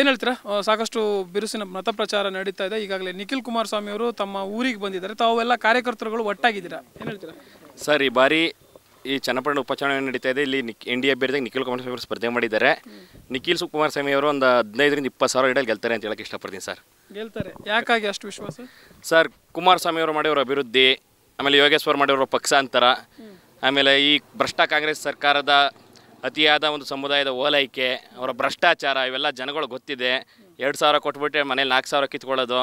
ಏನು ಹೇಳ್ತೀರಾ ಸಾಕಷ್ಟು ಬಿರುಸಿನ ಮತಪ್ರಚಾರ ನಡೀತಾ ಇದೆ ಈಗಾಗಲೇ ನಿಖಿಲ್ ಕುಮಾರಸ್ವಾಮಿ ಅವರು ತಮ್ಮ ಊರಿಗೆ ಬಂದಿದ್ದಾರೆ ತಾವೆಲ್ಲ ಕಾರ್ಯಕರ್ತರುಗಳು ಒಟ್ಟಾಗಿದ್ದೀರಾ ಏನು ಹೇಳ್ತೀರಾ ಸರ್ ಈ ಬಾರಿ ಈ ಚನ್ನಪಟ್ಟಣ ಉಪಚುನಾವಣೆ ನಡೀತಾ ಇದೆ ಇಲ್ಲಿ ನಿಕ್ ಎನ್ ಡಿ ನಿಖಿಲ್ ಕುಮಾರಸ್ವಾಮಿ ಅವರು ಸ್ಪರ್ಧೆ ಮಾಡಿದ್ದಾರೆ ನಿಖಿಲ್ ಸ್ವಾಮಿ ಅವರು ಒಂದು ಹದಿನೈದರಿಂದ ಇಪ್ಪತ್ತು ಸಾವಿರ ಇಡಲ್ಲಿ ಗೆಲ್ತಾರೆ ಅಂತ ಹೇಳಕ್ಕೆ ಇಷ್ಟಪಡ್ತೀನಿ ಸರ್ ಗೆಲ್ತಾರೆ ಯಾಕಾಗಿ ಅಷ್ಟು ವಿಶ್ವಾಸ ಸರ್ ಕುಮಾರಸ್ವಾಮಿ ಅವರು ಮಾಡಿರೋ ಅಭಿವೃದ್ಧಿ ಆಮೇಲೆ ಯೋಗೇಶ್ವರ್ ಮಾಡಿರೋ ಪಕ್ಷಾಂತರ ಆಮೇಲೆ ಈ ಭ್ರಷ್ಟ ಕಾಂಗ್ರೆಸ್ ಸರ್ಕಾರದ ಅತಿಯಾದ ಒಂದು ಸಮುದಾಯದ ಓಲೈಕೆ ಅವರ ಭ್ರಷ್ಟಾಚಾರ ಇವೆಲ್ಲ ಜನಗಳು ಗೊತ್ತಿದೆ ಎರಡು ಸಾವಿರ ಕೊಟ್ಬಿಟ್ಟು ಮನೇಲಿ ನಾಲ್ಕು ಸಾವಿರ ಕಿತ್ಕೊಳ್ಳೋದು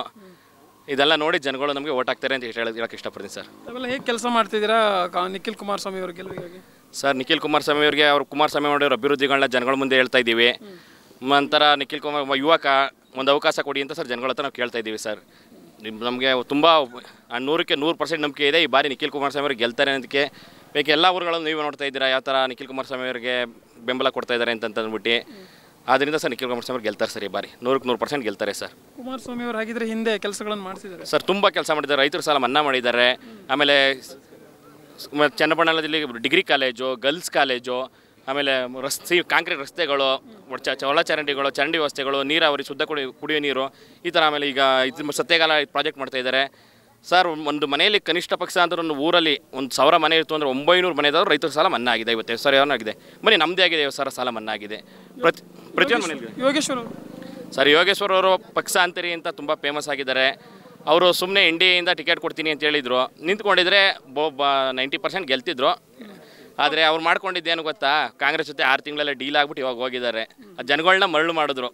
ಇದೆಲ್ಲ ನೋಡಿ ಜನಗಳು ನಮಗೆ ಓಟ್ ಹಾಕ್ತಾರೆ ಅಂತ ಹೇಳಿ ಹೇಳಕ್ಕೆ ಇಷ್ಟಪಡ್ತೀನಿ ಸರ್ ಅವೆಲ್ಲ ಹೇಗೆ ಕೆಲಸ ಮಾಡ್ತಿದ್ದೀರಾ ನಿಖಿಲ್ ಕುಮಾರಸ್ವಾಮಿ ಅವರಿಗೆ ಸರ್ ನಿಖಿಲ್ ಕುಮಾರಸ್ವಾಮಿ ಅವರಿಗೆ ಅವರು ಕುಮಾರಸ್ವಾಮಿ ಮಾಡಿರೋ ಅಭಿವೃದ್ಧಿಗಳನ್ನ ಜನಗಳ ಮುಂದೆ ಹೇಳ್ತಾ ಇದ್ದೀವಿ ನಂತರ ನಿಖಿಲ್ ಕುಮಾರ್ ಯುವಕ ಒಂದು ಅವಕಾಶ ಕೊಡಿ ಅಂತ ಸರ್ ಜನಗಳ ಹತ್ರ ನಾವು ಕೇಳ್ತಾ ಇದ್ದೀವಿ ಸರ್ ನಮಗೆ ತುಂಬ ನೂರಕ್ಕೆ ನೂರು ಪರ್ಸೆಂಟ್ ನಂಬಿಕೆ ಇದೆ ಈ ಬಾರಿ ನಿಖಿಲ್ ಕುಮಾರಸ್ವಾಮಿ ಅವ್ರಿಗೆ ಗೆಲ್ತಾರೆ ಅನ್ನೋದಕ್ಕೆ ಬೇಕೆ ಎಲ್ಲ ಊರುಗಳನ್ನು ನೀವು ನೋಡ್ತಾ ಇದ್ದೀರಾ ಯಾವ ಥರ ನಿಖಿಲ್ ಕುಮಾರಸ್ವಾಮಿ ಅವರಿಗೆ ಬೆಂಬಲ ಕೊಡ್ತಾ ಇದ್ದಾರೆ ಅಂತ ಅಂದ್ಬಿಟ್ಟು ಆದ್ದರಿಂದ ಸರ್ ನಿಖಿಲ್ ಕುಮಾರಸ್ವಾಮಿ ಅವ್ರು ಗೆಲ್ತಾರೆ ಸರ್ ಈ ಬಾರಿ ನೂರಕ್ಕೆ ನೂರು ಪರ್ಸೆಂಟ್ ಗೆಲ್ತಾರೆ ಸರ್ ಕುಮಾರಸ್ವಾಮಿ ಅವರು ಹಾಗಿದ್ರೆ ಹಿಂದೆ ಕೆಲಸಗಳನ್ನು ಮಾಡಿಸಿದ್ದಾರೆ ಸರ್ ತುಂಬ ಕೆಲಸ ಮಾಡಿದ್ದಾರೆ ರೈತರು ಸಾಲ ಮನ್ನಾ ಮಾಡಿದ್ದಾರೆ ಆಮೇಲೆ ಚನ್ನಪಟ್ಟಣದಲ್ಲಿ ಡಿಗ್ರಿ ಕಾಲೇಜು ಗರ್ಲ್ಸ್ ಕಾಲೇಜು ಆಮೇಲೆ ರಸ್ತೆ ಕಾಂಕ್ರೀಟ್ ರಸ್ತೆಗಳು ಒಳ ಚರಂಡಿಗಳು ಚರಂಡಿ ವ್ಯವಸ್ಥೆಗಳು ನೀರಾವರಿ ಶುದ್ಧ ಕುಡಿ ಕುಡಿಯೋ ನೀರು ಈ ಥರ ಆಮೇಲೆ ಈಗ ಇದು ಸತ್ಯಗಾಲ ಪ್ರಾಜೆಕ್ಟ್ ಮಾಡ್ತಾ ಇದ್ದಾರೆ ಸರ್ ಒಂದು ಮನೆಯಲ್ಲಿ ಕನಿಷ್ಠ ಪಕ್ಷ ಅಂದ್ರೆ ಒಂದು ಊರಲ್ಲಿ ಒಂದು ಸಾವಿರ ಮನೆ ಇತ್ತು ಅಂದರೆ ಒಂಬೈನೂರು ಮನೆದಾದ್ರು ರೈತರ ಸಾಲ ಮನ್ನಾ ಆಗಿದೆ ಇವತ್ತು ಸರ್ ಸಾವಿರ ಆಗಿದೆ ಬನ್ನಿ ನಮ್ಮದೇ ಆಗಿದೆ ಸರ್ ಸಾಲ ಮನ್ನಾ ಆಗಿದೆ ಪ್ರತಿ ಪ್ರತಿಯೊಂದು ಯೋಗೇಶ್ವರ ಸರ್ ಯೋಗೇಶ್ವರ ಅವರು ಪಕ್ಷ ಅಂತೀರಿ ಅಂತ ತುಂಬ ಫೇಮಸ್ ಆಗಿದ್ದಾರೆ ಅವರು ಸುಮ್ಮನೆ ಇಂಡಿಯಿಂದ ಟಿಕೆಟ್ ಕೊಡ್ತೀನಿ ಅಂತ ಹೇಳಿದರು ನಿಂತ್ಕೊಂಡಿದ್ರೆ ಬೋ ನೈಂಟಿ ಪರ್ಸೆಂಟ್ ಗೆಲ್ತಿದ್ರು ಆದರೆ ಅವ್ರು ಮಾಡ್ಕೊಂಡಿದ್ದೇನು ಗೊತ್ತಾ ಕಾಂಗ್ರೆಸ್ ಜೊತೆ ಆರು ತಿಂಗಳಲ್ಲೇ ಡೀಲ್ ಆಗ್ಬಿಟ್ಟು ಇವಾಗ ಹೋಗಿದ್ದಾರೆ ಆ ಜನಗಳನ್ನ ಮರಳು ಮಾಡಿದ್ರು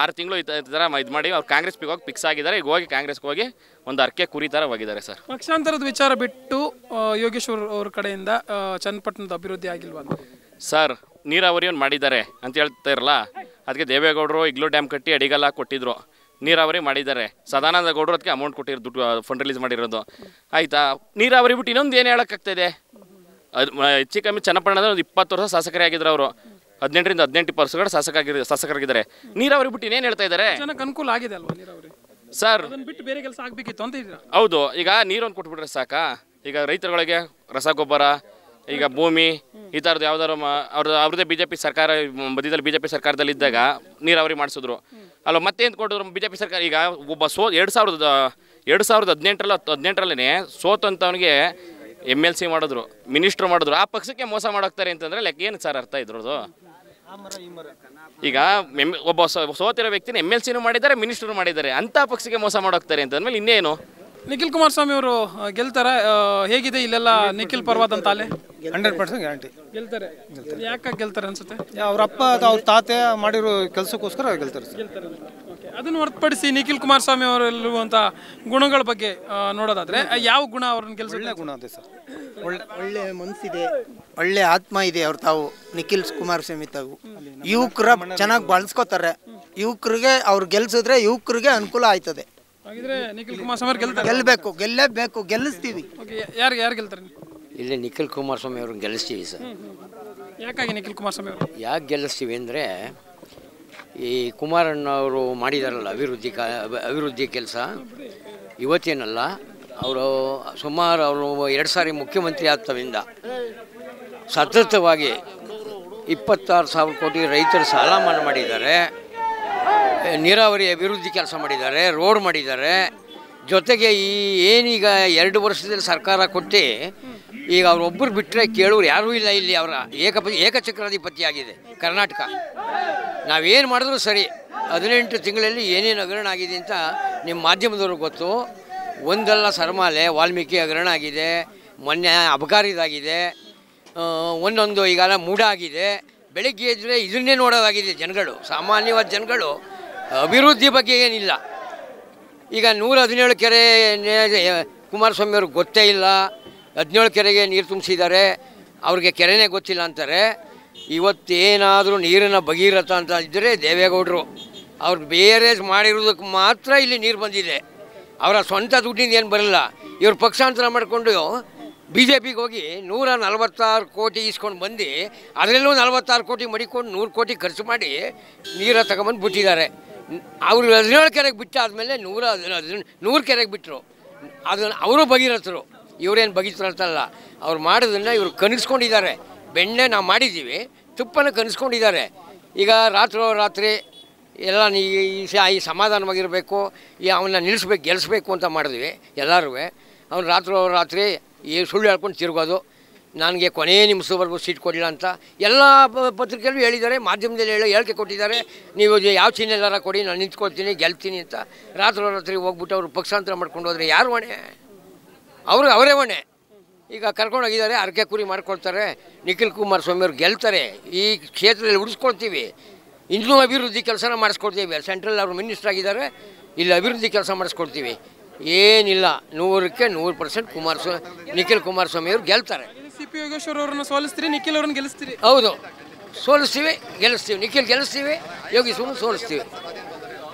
ಆರು ತಿಂಗಳು ಈ ಥರ ಇದು ಮಾಡಿ ಅವ್ರು ಕಾಂಗ್ರೆಸ್ ಪಿಗೆ ಹೋಗಿ ಫಿಕ್ಸ್ ಆಗಿದ್ದಾರೆ ಈಗ ಹೋಗಿ ಕಾಂಗ್ರೆಸ್ಗೆ ಹೋಗಿ ಒಂದು ಅರ್ಕೆ ಕುರಿ ಥರ ಹೋಗಿದ್ದಾರೆ ಸರ್ ಪಕ್ಷಾಂತರದ ವಿಚಾರ ಬಿಟ್ಟು ಯೋಗೇಶ್ವರ್ ಅವ್ರ ಕಡೆಯಿಂದ ಚನ್ನಪಟ್ಟಣದ ಅಭಿವೃದ್ಧಿ ಆಗಿಲ್ವಾ ಸರ್ ಒಂದು ಮಾಡಿದ್ದಾರೆ ಅಂತ ಹೇಳ್ತಾ ಇರಲ್ಲ ಅದಕ್ಕೆ ದೇವೇಗೌಡರು ಇಗ್ಲೂ ಡ್ಯಾಮ್ ಕಟ್ಟಿ ಅಡಿಗಲ್ಲ ಕೊಟ್ಟಿದ್ರು ನೀರಾವರಿ ಮಾಡಿದ್ದಾರೆ ಸದಾನಂದ ಗೌಡರು ಅದಕ್ಕೆ ಅಮೌಂಟ್ ಕೊಟ್ಟಿರೋ ದುಡ್ಡು ಫಂಡ್ ರಿಲೀಸ್ ಮಾಡಿರೋದು ಆಯಿತಾ ನೀರಾವರಿ ಬಿಟ್ಟು ಇನ್ನೊಂದು ಏನು ಹೇಳೋಕ್ಕಾಗ್ತದೆ ಅದು ಹೆಚ್ಚು ಕಮ್ಮಿ ಚನ್ನಪಟ್ಟಣದ ಒಂದು ಇಪ್ಪತ್ತು ವರ್ಷ ಶಾಸಕರೇ ಆಗಿದ್ರು ಅವರು ಹದಿನೆಂಟರಿಂದ ಹದಿನೆಂಟು ಪರ್ಸೆಂಟ್ ಶಾಸಕ ಶಾಸಕರಾಗಿದ್ದಾರೆ ನೀರಾವರಿ ಬಿಟ್ಟು ಏನ್ ಹೇಳ್ತಾ ಇದ್ದಾರೆ ಅನುಕೂಲ ಆಗಿದೆ ಅಲ್ವಾ ಸರ್ ಬಿಟ್ಟು ಬೇರೆ ಕೆಲಸ ಆಗಬೇಕಿತ್ತು ಅಂತ ಹೌದು ಈಗ ನೀರೊಂದು ಕೊಟ್ಬಿಟ್ರೆ ಸಾಕ ಈಗ ರೈತರೊಳಗೆ ರಸಗೊಬ್ಬರ ಈಗ ಭೂಮಿ ಈ ಥರದ್ದು ಯಾವ್ದಾರು ಅವ್ರದ್ದು ಅವ್ರದ್ದೇ ಬಿ ಜೆ ಪಿ ಸರ್ಕಾರ ಮಧ್ಯದಲ್ಲಿ ಬಿ ಜೆ ಪಿ ಸರ್ಕಾರದಲ್ಲಿ ಇದ್ದಾಗ ನೀರಾವರಿ ಮಾಡಿಸಿದ್ರು ಅಲ್ಲ ಮತ್ತೆ ಕೊಟ್ಟಿದ್ರು ಬಿ ಜೆ ಪಿ ಸರ್ಕಾರ ಈಗ ಒಬ್ಬ ಸೋ ಎರಡು ಸಾವಿರದ ಎರಡು ಸಾವಿರದ ಹದಿನೆಂಟರಲ್ಲಿ ಹತ್ತು ಹದಿನೆಂಟರಲ್ಲೇ ಸೋತಂತವನಿಗೆ ಎಮ್ ಎಲ್ ಸಿ ಮಾಡಿದ್ರು ಮಿನಿಸ್ಟ್ರು ಮಾಡಿದ್ರು ಆ ಪಕ್ಷಕ್ಕೆ ಮೋಸ ಮಾಡೋಕ್ತಾರೆ ಅಂತಂದರೆ ಲೆಕ್ಕ ಏನು ಸರ್ ಅರ್ಥ ಇದ್ರದ್ದು ಈಗ ಒಬ್ಬ ಸೋತಿರೋ ವ್ಯಕ್ತಿನ ಎಮ್ ಎಲ್ ಸಿನೂ ಮಾಡಿದ್ದಾರೆ ಮಿನಿಸ್ಟರ್ ಮಾಡಿದ್ದಾರೆ ಅಂತ ಪಕ್ಷಕ್ಕೆ ಮೋಸ ಮಾಡೋಗ್ತಾರೆ ಅಂತ ಅಂದ್ಮೇಲೆ ಇನ್ನೇನು ನಿಖಿಲ್ ಕುಮಾರಸ್ವಾಮಿ ಅವರು ಗೆಲ್ತಾರ ಹೇಗಿದೆ ಇಲ್ಲೆಲ್ಲ ನಿಖಿಲ್ ಪರ್ವತ ಅಂತ ಅಲ್ಲಿ ಹಂಡ್ರೆಡ್ ಪರ್ಸೆಂಟ್ ಗ್ಯಾರಂಟಿ ಗೆಲ್ತಾರೆ ಯಾಕೆ ಗೆಲ್ತಾರೆ ಅನ್ಸುತ್ತೆ ಅವ್ರ ಅಪ್ಪ ಅವ್ರ ತಾತೆ ಮಾಡಿರೋ ಕೆಲಸಕ್ಕೋಸ್ಕರ ಗೆಲ್ತಾರೆ ಅದನ್ನು ಹೊರತುಪಡಿಸಿ ನಿಖಿಲ್ ಕುಮಾರಸ್ವಾಮಿ ಅವರಲ್ಲಿರುವಂಥ ಗುಣಗಳ ಬಗ್ಗೆ ನೋಡೋದಾದರೆ ಯಾವ ಗುಣ ಅವ್ರನ್ನ ಕೆಲಸ ಒಳ್ಳೆ ಗುಣ ಅದೇ ಸರ್ ಒಳ್ಳೆ ಮನಸ್ಸಿದೆ ಒಳ್ಳೆ ಆತ್ಮ ಇದೆ ಅವ್ರು ತಾವು ನಿಖಿಲ್ ಕುಮಾರಸ್ವಾಮಿ ತಾವು ಯುವಕರ ಚೆನ್ನಾಗಿ ಬಳಸ್ಕೋತಾರೆ ಯುವಕರಿಗೆ ಅವ್ರು ಗೆಲ್ಸಿದ್ರೆ ಯುವಕರಿಗೆ ಅನುಕೂಲ ಆಯ್ತದೆ ಹಾಗಿದ್ರೆ ನಿಖಿಲ್ ಸ್ವಾಮಿ ಗೆಲ್ತಾರೆ ಗೆಲ್ಲಬೇಕು ಗೆಲ್ಲಬೇಕು ಗೆಲ್ಲಿಸ್ತೀವಿ ಯಾರಿಗೆ ಯಾರು ಗೆಲ್ತಾರೆ ಇಲ್ಲಿ ನಿಖಿಲ್ ಕುಮಾರಸ್ವಾಮಿ ಅವ್ರನ್ನ ಗೆಲ್ಲಿಸ್ತೀವಿ ಸರ್ ಯಾಕಾಗಿ ನಿಖಿಲ್ ಕುಮಾರಸ್ವಾಮಿ ಅವರು ಯಾಕೆ ಗೆಲ್ಲಿಸ್ತೀವಿ ಅಂದರೆ ಈ ಕುಮಾರಣ್ಣ ಅವರು ಮಾಡಿದಾರಲ್ಲ ಅಭಿವೃದ್ಧಿ ಕ ಅಭಿವೃದ್ಧಿ ಕೆಲಸ ಇವತ್ತೇನಲ್ಲ ಅವರು ಸುಮಾರು ಅವರು ಎರಡು ಸಾರಿ ಮುಖ್ಯಮಂತ್ರಿ ಆದ್ದರಿಂದ ಸತತವಾಗಿ ಇಪ್ಪತ್ತಾರು ಸಾವಿರ ಕೋಟಿ ರೈತರು ಸಾಲ ಮನ್ನಾ ಮಾಡಿದ್ದಾರೆ ನೀರಾವರಿ ಅಭಿವೃದ್ಧಿ ಕೆಲಸ ಮಾಡಿದ್ದಾರೆ ರೋಡ್ ಮಾಡಿದ್ದಾರೆ ಜೊತೆಗೆ ಈ ಏನೀಗ ಎರಡು ವರ್ಷದಲ್ಲಿ ಸರ್ಕಾರ ಕೊಟ್ಟು ಈಗ ಅವರೊಬ್ಬರು ಬಿಟ್ಟರೆ ಕೇಳೋರು ಯಾರೂ ಇಲ್ಲ ಇಲ್ಲಿ ಅವರ ಏಕಪತಿ ಏಕಚಕ್ರಾಧಿಪತಿ ಆಗಿದೆ ಕರ್ನಾಟಕ ನಾವೇನು ಮಾಡಿದ್ರೂ ಸರಿ ಹದಿನೆಂಟು ತಿಂಗಳಲ್ಲಿ ಏನೇನು ಹಗರಣ ಆಗಿದೆ ಅಂತ ನಿಮ್ಮ ಮಾಧ್ಯಮದವ್ರಿಗೆ ಗೊತ್ತು ಒಂದಲ್ಲ ಸರಮಾಲೆ ವಾಲ್ಮೀಕಿ ಹಗರಣ ಆಗಿದೆ ಮೊನ್ನೆ ಅಬಕಾರಿದಾಗಿದೆ ಒಂದೊಂದು ಈಗಲ್ಲ ಮೂಡ ಆಗಿದೆ ಬೆಳಗ್ಗೆ ಎದ್ದರೆ ಇದನ್ನೇ ನೋಡೋದಾಗಿದೆ ಜನಗಳು ಸಾಮಾನ್ಯವಾದ ಜನಗಳು ಅಭಿವೃದ್ಧಿ ಬಗ್ಗೆ ಏನಿಲ್ಲ ಈಗ ನೂರ ಹದಿನೇಳು ಕೆರೆ ಕುಮಾರಸ್ವಾಮಿ ಅವ್ರಿಗೆ ಗೊತ್ತೇ ಇಲ್ಲ ಹದಿನೇಳು ಕೆರೆಗೆ ನೀರು ತುಂಬಿಸಿದ್ದಾರೆ ಅವ್ರಿಗೆ ಕೆರೆನೇ ಗೊತ್ತಿಲ್ಲ ಅಂತಾರೆ ಇವತ್ತೇನಾದರೂ ನೀರಿನ ಭಗೀರಥ ಅಂತ ಇದ್ದರೆ ದೇವೇಗೌಡರು ಅವ್ರು ಬೇರೆ ಮಾಡಿರೋದಕ್ಕೆ ಮಾತ್ರ ಇಲ್ಲಿ ನೀರು ಬಂದಿದೆ ಅವರ ಸ್ವಂತ ದುಡ್ಡಿಂದ ಏನು ಬರಲ್ಲ ಇವರು ಪಕ್ಷಾಂತರ ಮಾಡಿಕೊಂಡು ಬಿ ಜೆ ಪಿಗೆ ಹೋಗಿ ನೂರ ನಲವತ್ತಾರು ಕೋಟಿ ಇಸ್ಕೊಂಡು ಬಂದು ಅದರಲ್ಲೂ ನಲವತ್ತಾರು ಕೋಟಿ ಮಡಿಕೊಂಡು ನೂರು ಕೋಟಿ ಖರ್ಚು ಮಾಡಿ ನೀರ ತಗೊಂಬಂದು ಬಿಟ್ಟಿದ್ದಾರೆ ಅವರು ಹದಿನೇಳು ಕೆರೆಗೆ ಬಿಟ್ಟಾದಮೇಲೆ ನೂರ ನೂರು ಕೆರೆಗೆ ಬಿಟ್ಟರು ಅದನ್ನು ಅವರು ಬಗೆರತರು ಇವರೇನು ಬಗೀತರಂತಲ್ಲ ಅವ್ರು ಮಾಡೋದನ್ನು ಇವರು ಕನಸ್ಕೊಂಡಿದ್ದಾರೆ ಬೆಣ್ಣೆ ನಾವು ಮಾಡಿದ್ದೀವಿ ತುಪ್ಪನ ಕನಿಸ್ಕೊಂಡಿದ್ದಾರೆ ಈಗ ರಾತ್ರೋ ರಾತ್ರಿ ಎಲ್ಲ ಈ ಈ ಸಮಾಧಾನವಾಗಿರಬೇಕು ಈ ಅವನ್ನ ನಿಲ್ಲಿಸ್ಬೇಕು ಗೆಲ್ಲಿಸ್ಬೇಕು ಅಂತ ಮಾಡಿದ್ವಿ ಎಲ್ಲರೂ ಅವ್ನು ರಾತ್ರೋ ರಾತ್ರಿ ಈ ಸುಳ್ಳು ಹೇಳ್ಕೊಂಡು ತಿರುಗೋದು ನನಗೆ ಕೊನೆ ನಿಮಿಷ ಸೀಟ್ ಕೊಡಲಿಲ್ಲ ಅಂತ ಎಲ್ಲ ಪತ್ರಿಕೆಯಲ್ಲೂ ಹೇಳಿದ್ದಾರೆ ಮಾಧ್ಯಮದಲ್ಲಿ ಹೇಳಿ ಹೇಳಿಕೆ ಕೊಟ್ಟಿದ್ದಾರೆ ನೀವು ಯಾವ ಚಿಹ್ನೆಲ್ಲಾರ ಕೊಡಿ ನಾನು ನಿಂತ್ಕೊಳ್ತೀನಿ ಗೆಲ್ತೀನಿ ಅಂತ ರಾತ್ರೋ ರಾತ್ರಿ ಹೋಗ್ಬಿಟ್ಟು ಅವರು ಪಕ್ಷಾಂತರ ಮಾಡ್ಕೊಂಡು ಹೋದರೆ ಯಾರು ಹೊಣೆ ಅವರು ಅವರೇ ಹೊಣೆ ಈಗ ಕರ್ಕೊಂಡೋಗಿದ್ದಾರೆ ಅರ್ಕೆ ಕುರಿ ಮಾಡ್ಕೊಳ್ತಾರೆ ನಿಖಿಲ್ ಸ್ವಾಮಿ ಅವ್ರು ಗೆಲ್ತಾರೆ ಈ ಕ್ಷೇತ್ರದಲ್ಲಿ ಉಳಿಸ್ಕೊಳ್ತೀವಿ ಇನ್ನೂ ಅಭಿವೃದ್ಧಿ ಕೆಲಸನ ಮಾಡಿಸ್ಕೊಡ್ತೀವಿ ಸೆಂಟ್ರಲ್ ಅವರು ಮಿನಿಸ್ಟರ್ ಆಗಿದ್ದಾರೆ ಇಲ್ಲಿ ಅಭಿವೃದ್ಧಿ ಕೆಲಸ ಮಾಡಿಸ್ಕೊಡ್ತೀವಿ ಏನಿಲ್ಲ ನೂರಕ್ಕೆ ನೂರು ಪರ್ಸೆಂಟ್ ಸ್ವಾಮಿ ನಿಖಿಲ್ ಸ್ವಾಮಿ ಅವರು ಗೆಲ್ತಾರೆ ಸಿ ಪಿ ಯೋಗೇಶ್ವರ ಅವರನ್ನು ಸೋಲಿಸ್ತೀರಿ ನಿಖಿಲ್ ಅವ್ರನ್ನ ಗೆಲ್ಲಿಸ್ತೀರಿ ಹೌದು ಸೋಲಿಸ್ತೀವಿ ಗೆಲ್ಲಿಸ್ತೀವಿ ನಿಖಿಲ್ ಗೆಲ್ಲಿಸ್ತೀವಿ ಯೋಗೀಶ್ವರನ್ನು ಸೋಲಿಸ್ತೀವಿ